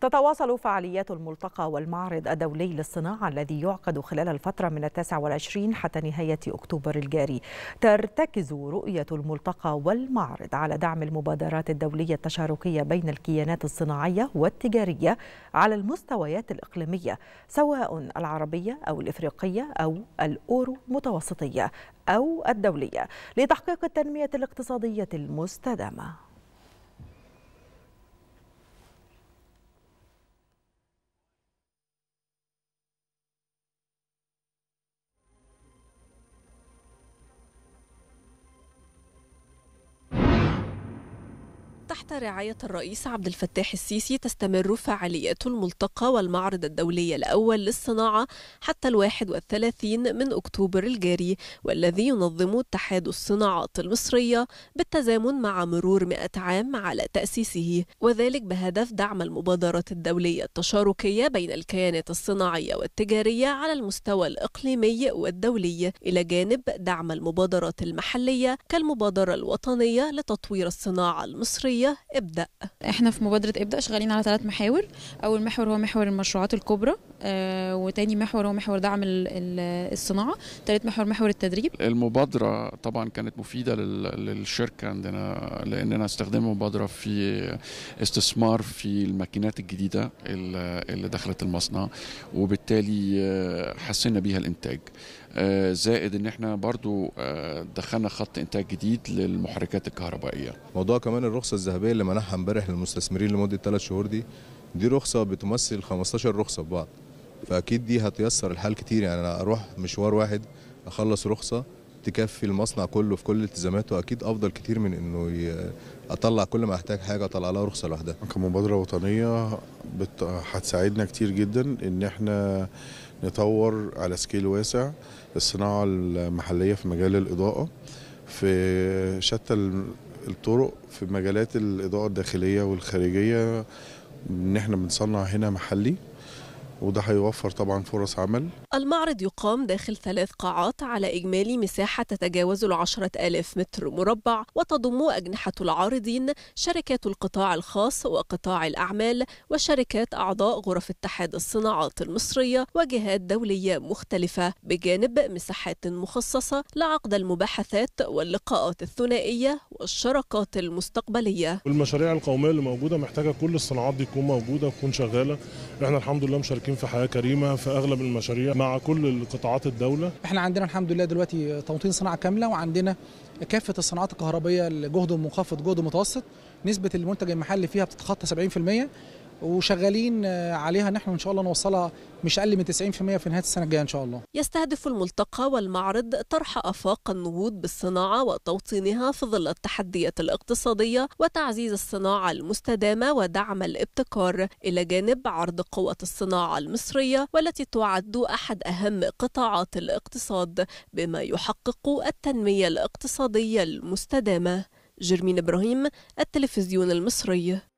تتواصل فعاليات الملتقى والمعرض الدولي للصناعة الذي يعقد خلال الفترة من التاسع والعشرين حتى نهاية أكتوبر الجاري ترتكز رؤية الملتقى والمعرض على دعم المبادرات الدولية التشاركية بين الكيانات الصناعية والتجارية على المستويات الإقليمية سواء العربية أو الإفريقية أو الأورو متوسطية أو الدولية لتحقيق التنمية الاقتصادية المستدامة تحت رعاية الرئيس عبد الفتاح السيسي تستمر فعاليات الملتقى والمعرض الدولي الأول للصناعة حتى الواحد والثلاثين من أكتوبر الجاري والذي ينظم اتحاد الصناعات المصرية بالتزامن مع مرور 100 عام على تأسيسه وذلك بهدف دعم المبادرات الدولية التشاركية بين الكيانات الصناعية والتجارية على المستوى الإقليمي والدولي إلى جانب دعم المبادرات المحلية كالمبادرة الوطنية لتطوير الصناعة المصرية ابدأ احنا في مبادرة ابدأ شغالين على ثلاث محاور اول محور هو محور المشروعات الكبرى آه وتاني محور هو محور دعم الصناعة ثالث محور محور التدريب المبادرة طبعا كانت مفيدة للشركة عندنا لاننا استخدمنا المبادرة في استثمار في الماكينات الجديدة اللي دخلت المصنع وبالتالي آه، حسنا بيها الانتاج آه، زائد ان احنا برضو آه، دخلنا خط انتاج جديد للمحركات الكهربائيه موضوع كمان الرخصه الذهبيه اللي منحها امبارح للمستثمرين لمده 3 شهور دي دي رخصه بتمثل 15 رخصه ببعض فاكيد دي هتيسر الحال كتير يعني انا اروح مشوار واحد اخلص رخصه تكفي المصنع كله في كل التزاماته اكيد افضل كتير من انه ي... اطلع كل ما احتاج حاجه اطلع لها رخصه لوحدها كمبادره وطنيه بت... هتساعدنا كتير جدا ان احنا نطور على سكيل واسع الصناعة المحلية في مجال الإضاءة في شتى الطرق في مجالات الإضاءة الداخلية والخارجية إن إحنا بنصنع هنا محلي وده هيوفر طبعا فرص عمل المعرض يقام داخل ثلاث قاعات على إجمالي مساحة تتجاوز العشرة ألاف متر مربع وتضم أجنحة العارضين شركات القطاع الخاص وقطاع الأعمال وشركات أعضاء غرف اتحاد الصناعات المصرية وجهات دولية مختلفة بجانب مساحات مخصصة لعقد المباحثات واللقاءات الثنائية والشراكات المستقبلية المشاريع القومية اللي موجودة محتاجة كل الصناعات دي تكون موجودة وتكون شغالة احنا الحمد لله مشاركين مشاركين في حياه كريمه في اغلب المشاريع مع كل قطاعات الدوله احنا عندنا الحمد لله دلوقتي توطين صناعه كامله وعندنا كافه الصناعات الكهربائيه لجهد منخفض جهد متوسط نسبه المنتج المحلي فيها بتتخطى 70% وشغالين آه، عليها نحن ان شاء الله نوصلها مش اقل من 90% في نهايه السنه الجايه ان شاء الله. يستهدف الملتقى والمعرض طرح افاق النهوض بالصناعه وتوطينها في ظل التحديات الاقتصاديه وتعزيز الصناعه المستدامه ودعم الابتكار الى جانب عرض قوه الصناعه المصريه والتي تعد احد اهم قطاعات الاقتصاد بما يحقق التنميه الاقتصاديه المستدامه. جرمين ابراهيم التلفزيون المصري